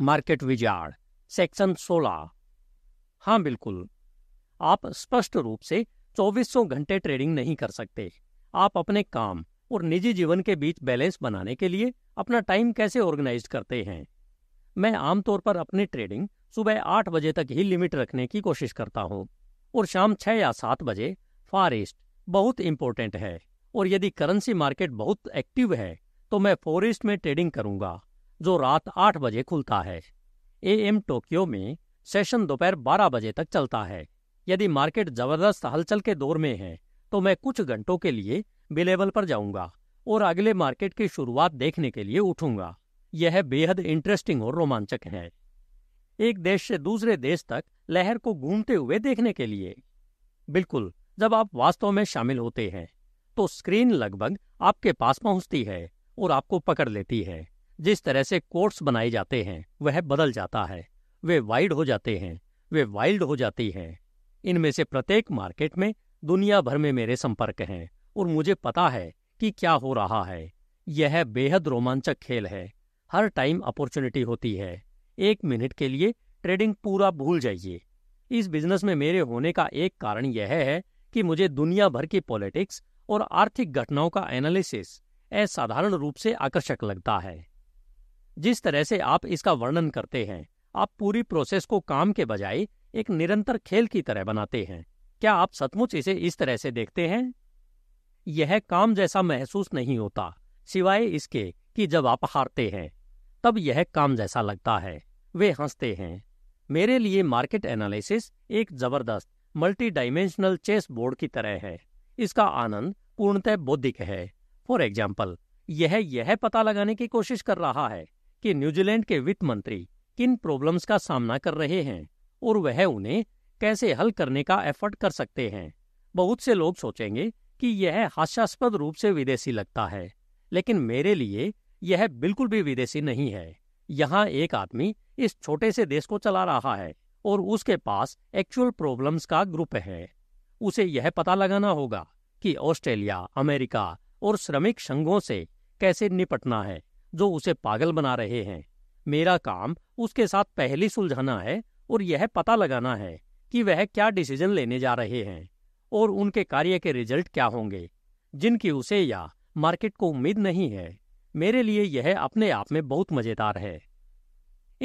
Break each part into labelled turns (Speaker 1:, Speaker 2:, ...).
Speaker 1: market wizard section 16 हाँ बिल्कुल आप स्पष्ट रूप से चौबीसों घंटे ट्रेडिंग नहीं कर सकते आप अपने काम और निजी जीवन के बीच बैलेंस बनाने के लिए अपना टाइम कैसे ऑर्गेनाइज करते हैं मैं आमतौर पर अपनी ट्रेडिंग सुबह आठ बजे तक ही लिमिट रखने की कोशिश करता हूँ और शाम छः या सात बजे फार ईस्ट बहुत इंपॉर्टेंट है और यदि करेंसी मार्केट बहुत एक्टिव है तो मैं फॉरेस्ट में ट्रेडिंग करूंगा जो रात आठ बजे खुलता है ए एम टोक्यो में सेशन दोपहर बारह बजे तक चलता है यदि मार्केट जबरदस्त हलचल के दौर में है तो मैं कुछ घंटों के लिए बिलेवल पर जाऊंगा और अगले मार्केट की शुरुआत देखने के लिए उठूंगा यह बेहद इंटरेस्टिंग और रोमांचक है एक देश से दूसरे देश तक लहर को घूमते हुए देखने के लिए बिल्कुल जब आप वास्तव में शामिल होते हैं तो स्क्रीन लगभग आपके पास पहुंचती है और आपको पकड़ लेती है जिस तरह से कोर्ट्स बनाए जाते हैं वह बदल जाता है वे वाइड हो जाते हैं वे वाइल्ड हो जाती हैं इनमें से प्रत्येक मार्केट में दुनिया भर में मेरे संपर्क हैं और मुझे पता है कि क्या हो रहा है यह बेहद रोमांचक खेल है हर टाइम अपॉर्चुनिटी होती है एक मिनट के लिए ट्रेडिंग पूरा भूल जाइए इस बिजनेस में मेरे होने का एक कारण यह है कि मुझे दुनिया भर की पॉलिटिक्स और आर्थिक घटनाओं का एनालिसिस असाधारण रूप से आकर्षक लगता है जिस तरह से आप इसका वर्णन करते हैं आप पूरी प्रोसेस को काम के बजाय एक निरंतर खेल की तरह बनाते हैं क्या आप सचमुच इसे इस तरह से देखते हैं यह काम जैसा महसूस नहीं होता सिवाय इसके कि जब आप हारते हैं तब यह काम जैसा लगता है वे हंसते हैं मेरे लिए मार्केट एनालिसिस एक जबरदस्त मल्टी डायमेंशनल चेस बोर्ड की तरह है इसका आनंद पूर्णतः बौद्धिक है फॉर एग्जाम्पल यह यह पता लगाने की कोशिश कर रहा है कि न्यूजीलैंड के वित्त मंत्री किन प्रॉब्लम्स का सामना कर रहे हैं और वह उन्हें कैसे हल करने का एफर्ट कर सकते हैं बहुत से लोग सोचेंगे कि यह हास्यास्पद रूप से विदेशी लगता है लेकिन मेरे लिए यह बिल्कुल भी विदेशी नहीं है यहाँ एक आदमी इस छोटे से देश को चला रहा है और उसके पास एक्चुअल प्रॉब्लम्स का ग्रुप है उसे यह पता लगाना होगा कि ऑस्ट्रेलिया अमेरिका और श्रमिक संघों से कैसे निपटना है जो उसे पागल बना रहे हैं मेरा काम उसके साथ पहली सुलझाना है और यह पता लगाना है कि वह क्या डिसीजन लेने जा रहे हैं और उनके कार्य के रिजल्ट क्या होंगे जिनकी उसे या मार्केट को उम्मीद नहीं है मेरे लिए यह अपने आप में बहुत मजेदार है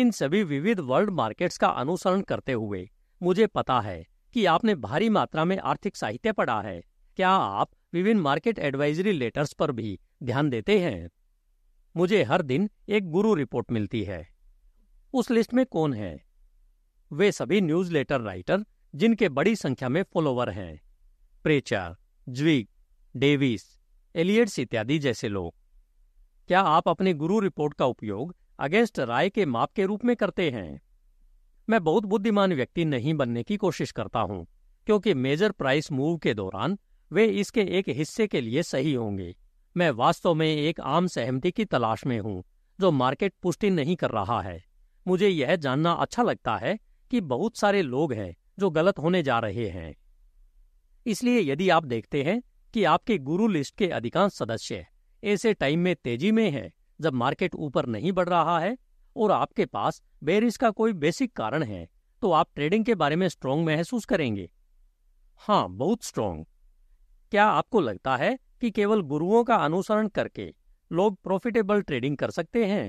Speaker 1: इन सभी विविध वर्ल्ड मार्केट्स का अनुसरण करते हुए मुझे पता है कि आपने भारी मात्रा में आर्थिक साहित्य पढ़ा है क्या आप विभिन्न मार्केट एडवाइजरी लेटर्स पर भी ध्यान देते हैं मुझे हर दिन एक गुरु रिपोर्ट मिलती है उस लिस्ट में कौन है वे सभी न्यूज़लेटर राइटर जिनके बड़ी संख्या में फॉलोवर हैं प्रेचर ज्विग डेविस एलियट्स इत्यादि जैसे लोग क्या आप अपने गुरु रिपोर्ट का उपयोग अगेंस्ट राय के माप के रूप में करते हैं मैं बहुत बुद्धिमान व्यक्ति नहीं बनने की कोशिश करता हूं क्योंकि मेजर प्राइस मूव के दौरान वे इसके एक हिस्से के लिए सही होंगे मैं वास्तव में एक आम सहमति की तलाश में हूं जो मार्केट पुष्टि नहीं कर रहा है मुझे यह जानना अच्छा लगता है कि बहुत सारे लोग हैं जो गलत होने जा रहे हैं इसलिए यदि आप देखते हैं कि आपके गुरु लिस्ट के अधिकांश सदस्य ऐसे टाइम में तेजी में हैं जब मार्केट ऊपर नहीं बढ़ रहा है और आपके पास बेरिस का कोई बेसिक कारण है तो आप ट्रेडिंग के बारे में स्ट्रॉन्ग महसूस करेंगे हाँ बहुत स्ट्रॉन्ग क्या आपको लगता है कि केवल गुरुओं का अनुसरण करके लोग प्रॉफिटेबल ट्रेडिंग कर सकते हैं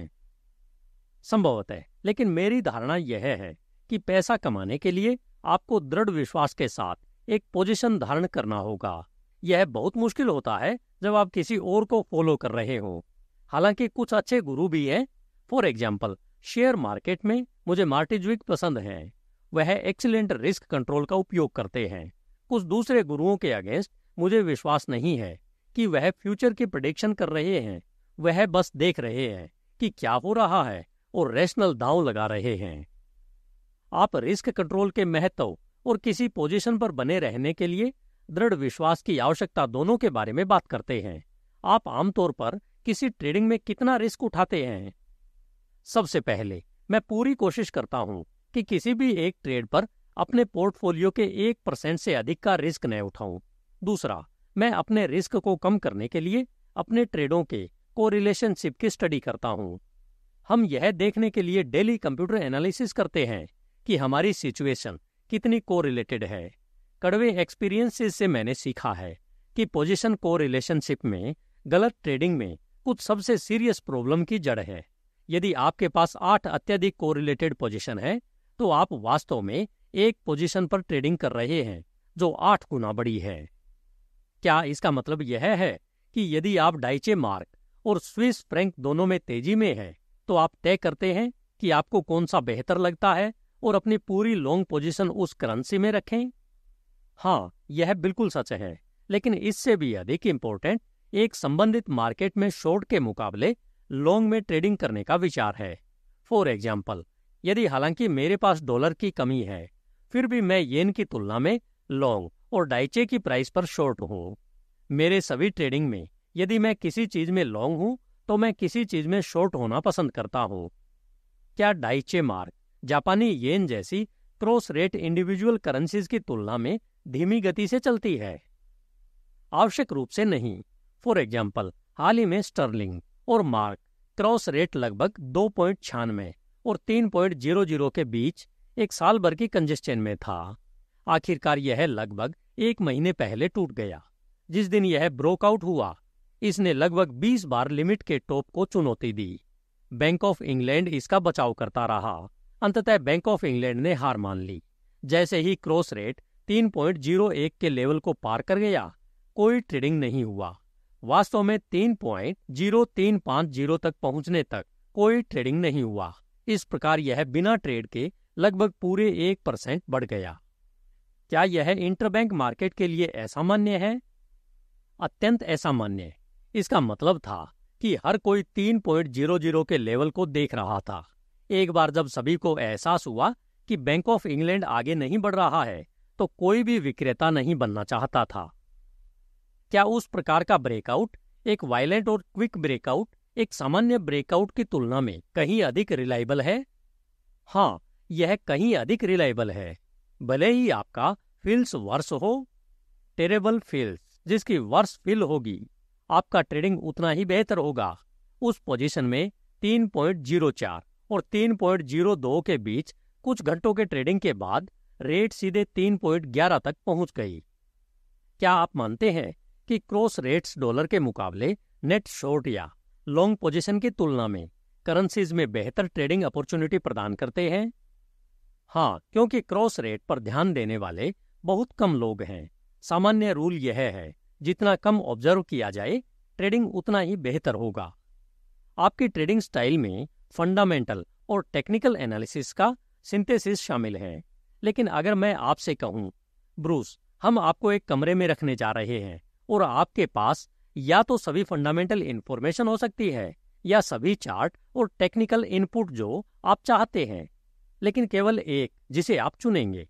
Speaker 1: संभवतः लेकिन मेरी धारणा यह है कि पैसा कमाने के लिए आपको दृढ़ विश्वास के साथ एक पोजीशन धारण करना होगा यह बहुत मुश्किल होता है जब आप किसी और को फॉलो कर रहे हो हालांकि कुछ अच्छे गुरु भी हैं फॉर एग्जाम्पल शेयर मार्केट में मुझे मार्टिज्विक पसंद है वह एक्सीलेंट रिस्क कंट्रोल का उपयोग करते हैं कुछ दूसरे गुरुओं के अगेंस्ट मुझे विश्वास नहीं है कि वह फ्यूचर के प्रडिक्शन कर रहे हैं वह बस देख रहे हैं कि क्या हो रहा है और रैशनल दाव लगा रहे हैं आप रिस्क कंट्रोल के महत्व और किसी पोजीशन पर बने रहने के लिए दृढ़ विश्वास की आवश्यकता दोनों के बारे में बात करते हैं आप आमतौर पर किसी ट्रेडिंग में कितना रिस्क उठाते हैं सबसे पहले मैं पूरी कोशिश करता हूं कि किसी भी एक ट्रेड पर अपने पोर्टफोलियो के एक परसेंट से अधिक का रिस्क न उठाऊं दूसरा मैं अपने रिस्क को कम करने के लिए अपने ट्रेडों के कोरिलेशनशिप की स्टडी करता हूँ हम यह देखने के लिए डेली कंप्यूटर एनालिसिस करते हैं कि हमारी सिचुएशन कितनी कोरिलेटेड है कड़वे एक्सपीरियंसेस से मैंने सीखा है कि पोजीशन कोरिलेशनशिप में गलत ट्रेडिंग में कुछ सबसे सीरियस प्रॉब्लम की जड़ है यदि आपके पास आठ अत्यधिक कोरिलेटेड पोजीशन है तो आप वास्तव में एक पोजीशन पर ट्रेडिंग कर रहे हैं जो आठ गुना बड़ी है क्या इसका मतलब यह है कि यदि आप डाइचे मार्क और स्विस फ्रैंक दोनों में तेजी में हैं तो आप तय करते हैं कि आपको कौन सा बेहतर लगता है और अपनी पूरी लॉन्ग पोजीशन उस करेंसी में रखें हाँ यह बिल्कुल सच है लेकिन इससे भी अधिक इम्पोर्टेंट एक संबंधित मार्केट में शॉर्ट के मुकाबले लॉन्ग में ट्रेडिंग करने का विचार है फॉर एग्जाम्पल यदि हालांकि मेरे पास डॉलर की कमी है फिर भी मैं येन की तुलना में लॉन्ग और डाइचे की प्राइस पर शॉर्ट हूँ मेरे सभी ट्रेडिंग में यदि मैं किसी चीज में लॉन्ग हूं तो मैं किसी चीज में शॉर्ट होना पसंद करता हूं क्या डाइचे मार्क जापानी येन जैसी क्रॉस रेट इंडिविजुअल करेंसीज की तुलना में धीमी गति से चलती है आवश्यक रूप से नहीं फॉर एग्जाम्पल हाल ही में स्टर्लिंग और मार्क क्रॉस रेट लगभग दो पॉइंट छियानवे और तीन पॉइंट जीरो जीरो के बीच एक साल भर की कंजेस्टेन में था आखिरकार यह लगभग एक महीने पहले टूट गया जिस दिन यह ब्रोकआउट हुआ इसने लगभग 20 बार लिमिट के टॉप को चुनौती दी बैंक ऑफ इंग्लैंड इसका बचाव करता रहा अंततः बैंक ऑफ इंग्लैंड ने हार मान ली जैसे ही क्रॉस रेट 3.01 के लेवल को पार कर गया कोई ट्रेडिंग नहीं हुआ वास्तव में 3.0350 तक पहुंचने तक कोई ट्रेडिंग नहीं हुआ इस प्रकार यह बिना ट्रेड के लगभग पूरे एक परसेंट बढ़ गया क्या यह इंटरबैंक मार्केट के लिए असामान्य है अत्यंत मान्य इसका मतलब था कि हर कोई तीन पॉइंट जीरो जीरो के लेवल को देख रहा था एक बार जब सभी को एहसास हुआ कि बैंक ऑफ इंग्लैंड आगे नहीं बढ़ रहा है तो कोई भी विक्रेता नहीं बनना चाहता था क्या उस प्रकार का ब्रेकआउट एक वायलेंट और क्विक ब्रेकआउट एक सामान्य ब्रेकआउट की तुलना में कहीं अधिक रिलायबल है हाँ यह कहीं अधिक रिलायबल है भले ही आपका फील्स वर्ष हो टेरेबल फिल्स जिसकी वर्ष फिल होगी आपका ट्रेडिंग उतना ही बेहतर होगा उस पोजीशन में तीन जीरो चार और तीन जीरो दो के बीच कुछ घंटों के ट्रेडिंग के बाद रेट सीधे तीन ग्यारह तक पहुंच गई क्या आप मानते हैं कि क्रॉस रेट्स डॉलर के मुकाबले नेट शॉर्ट या लॉन्ग पोजीशन की तुलना में करेंसीज में बेहतर ट्रेडिंग अपॉर्चुनिटी प्रदान करते हैं हाँ क्योंकि क्रॉस रेट पर ध्यान देने वाले बहुत कम लोग हैं सामान्य रूल यह है जितना कम ऑब्जर्व किया जाए ट्रेडिंग उतना ही बेहतर होगा आपकी ट्रेडिंग स्टाइल में फंडामेंटल और टेक्निकल एनालिसिस का सिंथेसिस शामिल है लेकिन अगर मैं आपसे कहूं ब्रूस हम आपको एक कमरे में रखने जा रहे हैं और आपके पास या तो सभी फंडामेंटल इन्फॉर्मेशन हो सकती है या सभी चार्ट और टेक्निकल इनपुट जो आप चाहते हैं लेकिन केवल एक जिसे आप चुनेंगे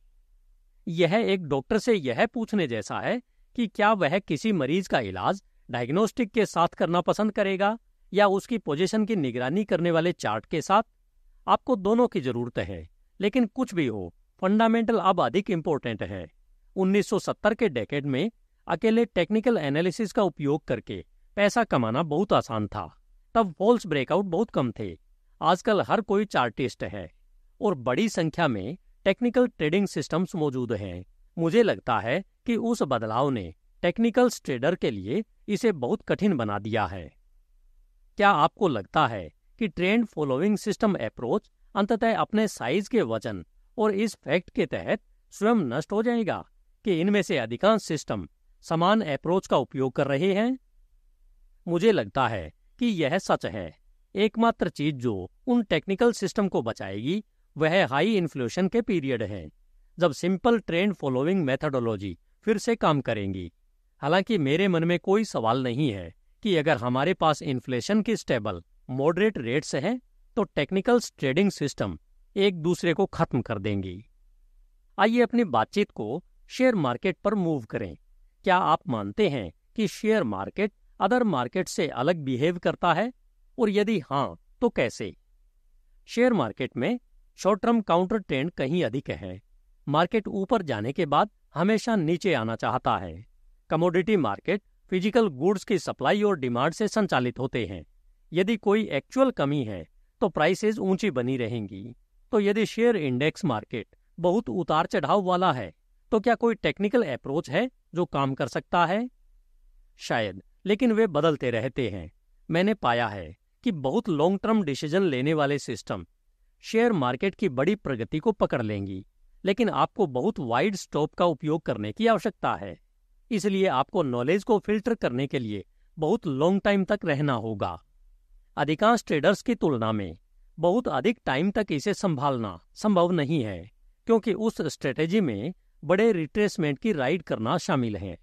Speaker 1: यह एक डॉक्टर से यह पूछने जैसा है कि क्या वह किसी मरीज का इलाज डायग्नोस्टिक के साथ करना पसंद करेगा या उसकी पोजीशन की निगरानी करने वाले चार्ट के साथ आपको दोनों की जरूरत है लेकिन कुछ भी हो फंडामेंटल अब अधिक इम्पोर्टेंट है 1970 के डेकेड में अकेले टेक्निकल एनालिसिस का उपयोग करके पैसा कमाना बहुत आसान था तब फॉल्स ब्रेकआउट बहुत कम थे आजकल हर कोई चार्टिस्ट है और बड़ी संख्या में टेक्निकल ट्रेडिंग सिस्टम्स मौजूद हैं मुझे लगता है कि उस बदलाव ने टेक्निकल ट्रेडर के लिए इसे बहुत कठिन बना दिया है क्या आपको लगता है कि ट्रेंड फॉलोइंग सिस्टम अप्रोच अंततः अपने साइज के वजन और इस फैक्ट के तहत स्वयं नष्ट हो जाएगा कि इनमें से अधिकांश सिस्टम समान अप्रोच का उपयोग कर रहे हैं मुझे लगता है कि यह सच है एकमात्र चीज जो उन टेक्निकल सिस्टम को बचाएगी वह हाई इन्फ्लेशन के पीरियड हैं जब सिंपल ट्रेंड फॉलोइंग मेथडोलॉजी फिर से काम करेंगी हालांकि मेरे मन में कोई सवाल नहीं है कि अगर हमारे पास इन्फ्लेशन की स्टेबल मॉडरेट रेट्स हैं तो टेक्निकल ट्रेडिंग सिस्टम एक दूसरे को खत्म कर देंगी आइए अपनी बातचीत को शेयर मार्केट पर मूव करें क्या आप मानते हैं कि शेयर मार्केट अदर मार्केट से अलग बिहेव करता है और यदि हाँ तो कैसे शेयर मार्केट में शॉर्ट टर्म काउंटर ट्रेंड कहीं अधिक है मार्केट ऊपर जाने के बाद हमेशा नीचे आना चाहता है कमोडिटी मार्केट फिजिकल गुड्स की सप्लाई और डिमांड से संचालित होते हैं यदि कोई एक्चुअल कमी है तो प्राइसेज ऊंची बनी रहेंगी तो यदि शेयर इंडेक्स मार्केट बहुत उतार चढ़ाव वाला है तो क्या कोई टेक्निकल अप्रोच है जो काम कर सकता है शायद लेकिन वे बदलते रहते हैं मैंने पाया है कि बहुत लॉन्ग टर्म डिसीजन लेने वाले सिस्टम शेयर मार्केट की बड़ी प्रगति को पकड़ लेंगी लेकिन आपको बहुत वाइड स्टॉप का उपयोग करने की आवश्यकता है इसलिए आपको नॉलेज को फिल्टर करने के लिए बहुत लॉन्ग टाइम तक रहना होगा अधिकांश ट्रेडर्स की तुलना में बहुत अधिक टाइम तक इसे संभालना संभव नहीं है क्योंकि उस स्ट्रेटेजी में बड़े रिट्रेसमेंट की राइड करना शामिल है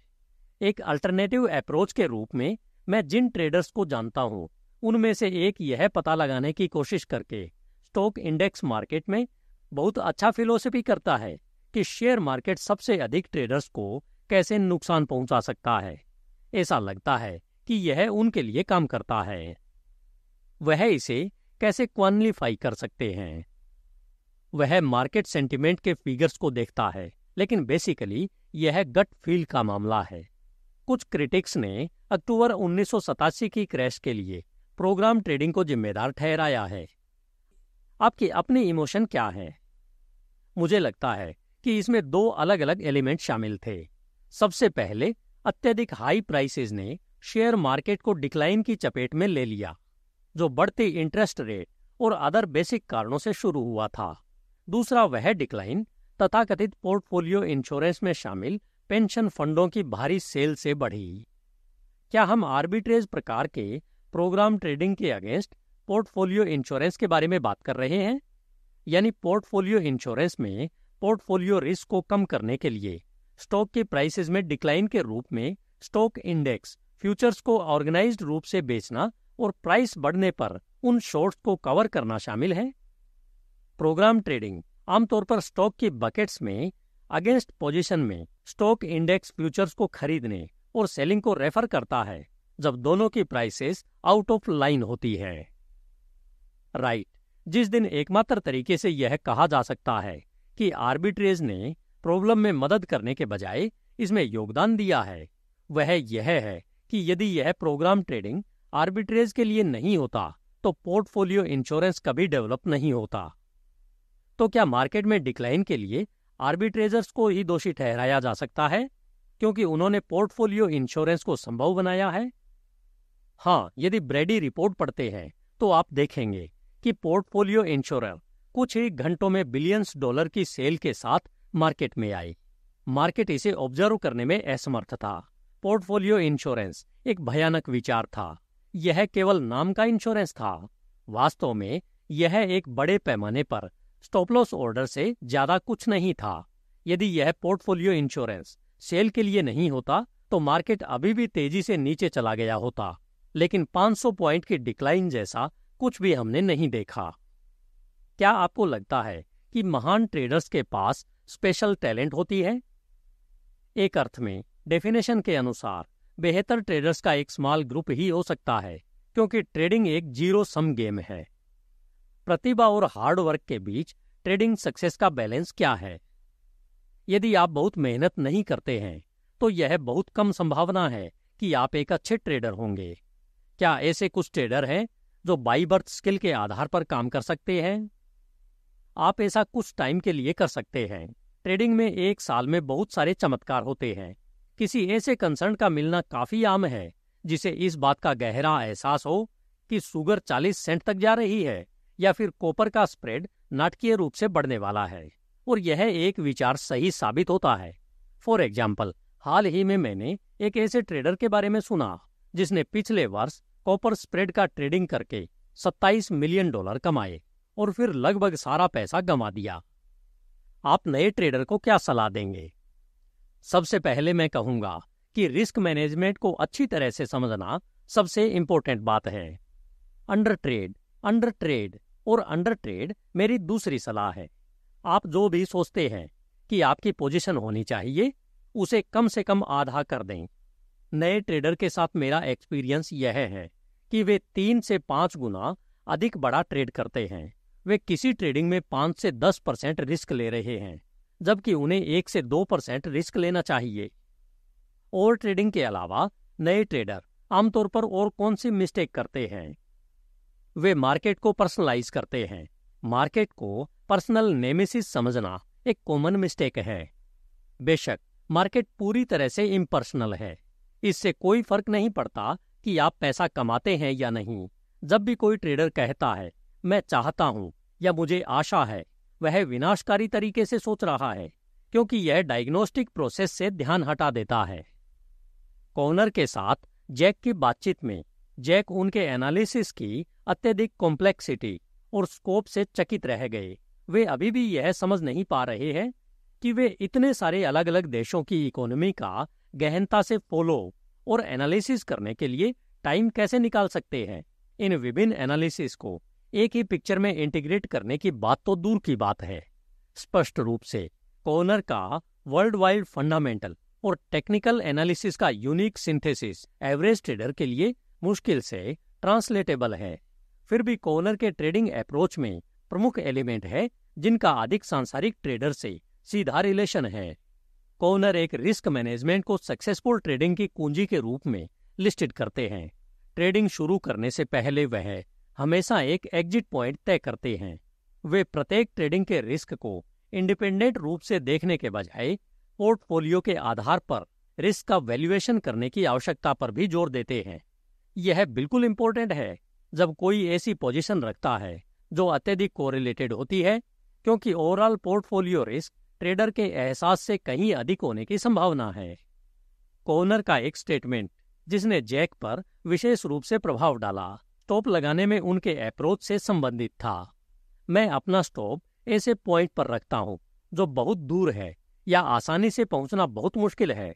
Speaker 1: एक अल्टरनेटिव अप्रोच के रूप में मैं जिन ट्रेडर्स को जानता हूं उनमें से एक यह पता लगाने की कोशिश करके स्टॉक इंडेक्स मार्केट में बहुत अच्छा फिलोसफी करता है कि शेयर मार्केट सबसे अधिक ट्रेडर्स को कैसे नुकसान पहुंचा सकता है ऐसा लगता है कि यह उनके लिए काम करता है वह इसे कैसे क्वानिफाई कर सकते हैं वह मार्केट सेंटिमेंट के फिगर्स को देखता है लेकिन बेसिकली यह गट फील का मामला है कुछ क्रिटिक्स ने अक्टूबर उन्नीस की क्रैश के लिए प्रोग्राम ट्रेडिंग को जिम्मेदार ठहराया है आपके अपने इमोशन क्या हैं मुझे लगता है कि इसमें दो अलग अलग एलिमेंट शामिल थे सबसे पहले अत्यधिक हाई प्राइसेस ने शेयर मार्केट को डिक्लाइन की चपेट में ले लिया जो बढ़ते इंटरेस्ट रेट और अदर बेसिक कारणों से शुरू हुआ था दूसरा वह डिक्लाइन तथाकथित पोर्टफोलियो इंश्योरेंस में शामिल पेंशन फंडों की भारी सेल से बढ़ी क्या हम आर्बिट्रेज प्रकार के प्रोग्राम ट्रेडिंग के अगेंस्ट पोर्टफोलियो इंश्योरेंस के बारे में बात कर रहे हैं यानी पोर्टफोलियो इंश्योरेंस में पोर्टफोलियो रिस्क को कम करने के लिए स्टॉक के प्राइसेस में डिक्लाइन के रूप में स्टॉक इंडेक्स फ्यूचर्स को ऑर्गेनाइज्ड रूप से बेचना और प्राइस बढ़ने पर उन शॉर्ट्स को कवर करना शामिल है प्रोग्राम ट्रेडिंग आमतौर पर स्टॉक की बकेट्स में अगेंस्ट पोजीशन में स्टॉक इंडेक्स फ्यूचर्स को खरीदने और सेलिंग को रेफर करता है जब दोनों की प्राइसेस आउट ऑफ लाइन होती है राइट जिस दिन एकमात्र तरीके से यह कहा जा सकता है कि आर्बिट्रेज ने प्रॉब्लम में मदद करने के बजाय इसमें योगदान दिया है वह यह है कि यदि यह प्रोग्राम ट्रेडिंग आर्बिट्रेज के लिए नहीं होता तो पोर्टफोलियो इंश्योरेंस कभी डेवलप नहीं होता तो क्या मार्केट में डिक्लाइन के लिए आर्बिट्रेजर्स को ही दोषी ठहराया जा सकता है क्योंकि उन्होंने पोर्टफोलियो इंश्योरेंस को संभव बनाया है हाँ यदि ब्रेडी रिपोर्ट पढ़ते हैं तो आप देखेंगे कि पोर्टफोलियो इंश्योरर कुछ ही घंटों में बिलियंस डॉलर की सेल के साथ मार्केट में आई मार्केट इसे ऑब्जर्व करने में असमर्थ था पोर्टफोलियो इंश्योरेंस एक भयानक विचार था यह केवल नाम का इंश्योरेंस था वास्तव में यह एक बड़े पैमाने पर स्टॉपलॉस ऑर्डर से ज्यादा कुछ नहीं था यदि यह पोर्टफोलियो इंश्योरेंस सेल के लिए नहीं होता तो मार्केट अभी भी तेजी से नीचे चला गया होता लेकिन 500 पॉइंट की डिक्लाइन जैसा कुछ भी हमने नहीं देखा क्या आपको लगता है कि महान ट्रेडर्स के पास स्पेशल टैलेंट होती है एक अर्थ में डेफिनेशन के अनुसार बेहतर ट्रेडर्स का एक स्मॉल ग्रुप ही हो सकता है क्योंकि ट्रेडिंग एक जीरो सम गेम है प्रतिभा और हार्ड वर्क के बीच ट्रेडिंग सक्सेस का बैलेंस क्या है यदि आप बहुत मेहनत नहीं करते हैं तो यह बहुत कम संभावना है कि आप एक अच्छे ट्रेडर होंगे क्या ऐसे कुछ ट्रेडर हैं जो बाई बर्थ स्किल के आधार पर काम कर सकते हैं आप ऐसा कुछ टाइम के लिए कर सकते हैं ट्रेडिंग में एक साल में बहुत सारे चमत्कार होते हैं किसी ऐसे कंसर्न का मिलना काफी आम है जिसे इस बात का गहरा एहसास हो कि सुगर 40 सेंट तक जा रही है या फिर कॉपर का स्प्रेड नाटकीय रूप से बढ़ने वाला है और यह एक विचार सही साबित होता है फॉर एग्जाम्पल हाल ही में मैंने एक ऐसे ट्रेडर के बारे में सुना जिसने पिछले वर्ष कॉपर स्प्रेड का ट्रेडिंग करके 27 मिलियन डॉलर कमाए और फिर लगभग सारा पैसा गंवा दिया आप नए ट्रेडर को क्या सलाह देंगे सबसे पहले मैं कहूंगा कि रिस्क मैनेजमेंट को अच्छी तरह से समझना सबसे इंपॉर्टेंट बात है अंडर ट्रेड अंडर ट्रेड और अंडर ट्रेड मेरी दूसरी सलाह है आप जो भी सोचते हैं कि आपकी पोजीशन होनी चाहिए उसे कम से कम आधा कर दें नए ट्रेडर के साथ मेरा एक्सपीरियंस यह है कि वे तीन से पाँच गुना अधिक बड़ा ट्रेड करते हैं वे किसी ट्रेडिंग में पाँच से दस परसेंट रिस्क ले रहे हैं जबकि उन्हें एक से दो परसेंट रिस्क लेना चाहिए ओवर ट्रेडिंग के अलावा नए ट्रेडर आमतौर पर और कौन सी मिस्टेक करते हैं वे मार्केट को पर्सनलाइज करते हैं मार्केट को पर्सनल नेमेसिस समझना एक कॉमन मिस्टेक है बेशक मार्केट पूरी तरह से इम्पर्सनल है इससे कोई फर्क नहीं पड़ता कि आप पैसा कमाते हैं या नहीं जब भी कोई ट्रेडर कहता है मैं चाहता हूं या मुझे आशा है वह विनाशकारी तरीके से सोच रहा है क्योंकि यह डायग्नोस्टिक प्रोसेस से ध्यान हटा देता है कॉर्नर के साथ जैक की बातचीत में जैक उनके एनालिसिस की अत्यधिक कॉम्प्लेक्सिटी और स्कोप से चकित रह गए वे अभी भी यह समझ नहीं पा रहे हैं कि वे इतने सारे अलग अलग देशों की इकोनॉमी का गहनता से फॉलो और एनालिसिस करने के लिए टाइम कैसे निकाल सकते हैं इन विभिन्न एनालिसिस को एक ही पिक्चर में इंटीग्रेट करने की बात तो दूर की बात है स्पष्ट रूप से कोनर का वर्ल्ड वाइड फंडामेंटल और टेक्निकल एनालिसिस का यूनिक सिंथेसिस एवरेज ट्रेडर के लिए मुश्किल से ट्रांसलेटेबल है फिर भी कोनर के ट्रेडिंग अप्रोच में प्रमुख एलिमेंट है जिनका अधिक सांसारिक ट्रेडर से सीधा रिलेशन है कोनर एक रिस्क मैनेजमेंट को सक्सेसफुल ट्रेडिंग की कुंजी के रूप में लिस्टेड करते हैं ट्रेडिंग शुरू करने से पहले वह हमेशा एक एग्जिट पॉइंट तय करते हैं वे प्रत्येक ट्रेडिंग के रिस्क को इंडिपेंडेंट रूप से देखने के बजाय पोर्टफोलियो के आधार पर रिस्क का वैल्यूएशन करने की आवश्यकता पर भी जोर देते हैं यह बिल्कुल इंपॉर्टेंट है जब कोई ऐसी पोजीशन रखता है जो अत्यधिक कोरिलेटेड होती है क्योंकि ओवरऑल पोर्टफोलियो रिस्क ट्रेडर के एहसास से कहीं अधिक होने की संभावना है कोनर का एक स्टेटमेंट जिसने जैक पर विशेष रूप से प्रभाव डाला स्टॉप लगाने में उनके अप्रोच से संबंधित था मैं अपना स्टॉप ऐसे पॉइंट पर रखता हूं जो बहुत दूर है या आसानी से पहुंचना बहुत मुश्किल है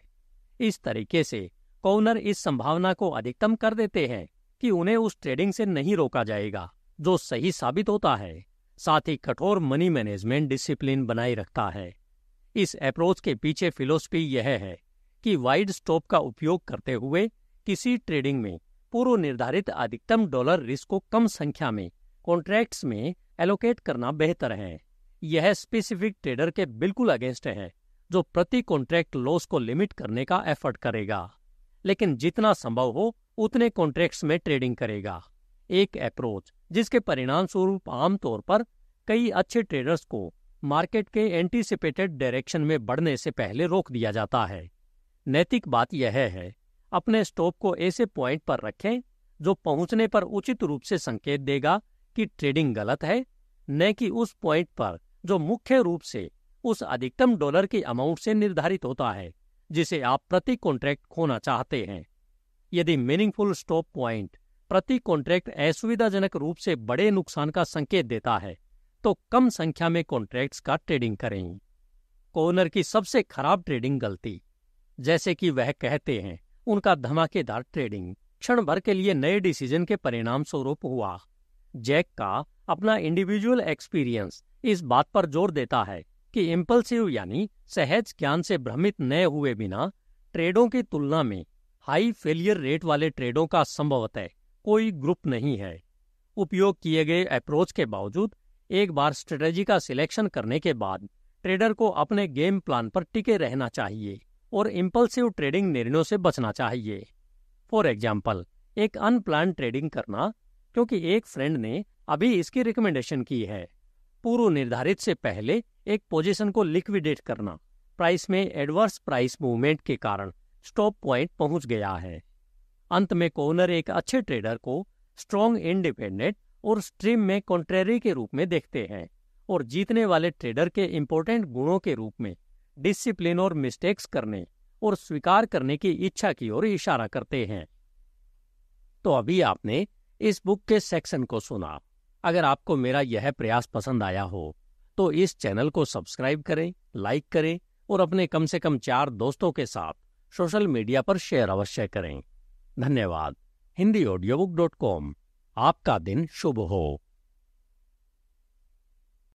Speaker 1: इस तरीके से कोनर इस संभावना को अधिकतम कर देते हैं कि उन्हें उस ट्रेडिंग से नहीं रोका जाएगा जो सही साबित होता है साथ ही कठोर मनी मैनेजमेंट डिसिप्लिन बनाए रखता है इस अप्रोच के पीछे फिलोसफी यह है कि वाइड स्टॉप का उपयोग करते हुए किसी ट्रेडिंग में पूर्व निर्धारित अधिकतम डॉलर रिस्क को कम संख्या में कॉन्ट्रैक्ट्स में एलोकेट करना बेहतर है यह स्पेसिफिक ट्रेडर के बिल्कुल अगेंस्ट है जो प्रति कॉन्ट्रैक्ट लॉस को लिमिट करने का एफर्ट करेगा लेकिन जितना संभव हो उतने कॉन्ट्रैक्ट्स में ट्रेडिंग करेगा एक अप्रोच जिसके परिणाम स्वरूप आमतौर पर कई अच्छे ट्रेडर्स को मार्केट के एंटीसिपेटेड डायरेक्शन में बढ़ने से पहले रोक दिया जाता है नैतिक बात यह है अपने स्टॉप को ऐसे पॉइंट पर रखें जो पहुंचने पर उचित रूप से संकेत देगा कि ट्रेडिंग गलत है न कि उस पॉइंट पर जो मुख्य रूप से उस अधिकतम डॉलर के अमाउंट से निर्धारित होता है जिसे आप प्रति कॉन्ट्रैक्ट खोना चाहते हैं यदि मीनिंगफुल स्टॉप पॉइंट प्रति कॉन्ट्रैक्ट असुविधाजनक रूप से बड़े नुकसान का संकेत देता है तो कम संख्या में कॉन्ट्रैक्ट्स का ट्रेडिंग करें कोनर की सबसे खराब ट्रेडिंग गलती जैसे कि वह कहते हैं उनका धमाकेदार ट्रेडिंग क्षण भर के लिए नए डिसीजन के परिणाम स्वरूप हुआ जैक का अपना इंडिविजुअल एक्सपीरियंस इस बात पर जोर देता है कि इम्पल्सिव यानी सहज ज्ञान से भ्रमित न हुए बिना ट्रेडों की तुलना में हाई फेलियर रेट वाले ट्रेडों का संभवतः कोई ग्रुप नहीं है उपयोग किए गए अप्रोच के बावजूद एक बार स्ट्रेटेजी का सिलेक्शन करने के बाद ट्रेडर को अपने गेम प्लान पर टिके रहना चाहिए और इम्पल्सिव ट्रेडिंग निर्णयों से बचना चाहिए फॉर एग्जाम्पल एक अनप्लान ट्रेडिंग करना क्योंकि एक फ्रेंड ने अभी इसकी रिकमेंडेशन की है पूर्व निर्धारित से पहले एक पोजीशन को लिक्विडेट करना प्राइस में एडवर्स प्राइस मूवमेंट के कारण स्टॉप पॉइंट पहुंच गया है अंत में कोनर एक अच्छे ट्रेडर को स्ट्रॉन्ग इंडिपेंडेंट और स्ट्रीम में कॉन्ट्रेरी के रूप में देखते हैं और जीतने वाले ट्रेडर के इम्पोर्टेंट गुणों के रूप में डिसिप्लिन और मिस्टेक्स करने और स्वीकार करने की इच्छा की ओर इशारा करते हैं तो अभी आपने इस बुक के सेक्शन को सुना अगर आपको मेरा यह प्रयास पसंद आया हो तो इस चैनल को सब्सक्राइब करें लाइक करें और अपने कम से कम चार दोस्तों के साथ सोशल मीडिया पर शेयर अवश्य करें धन्यवाद Hindi audio book dot com आपका दिन शुभ हो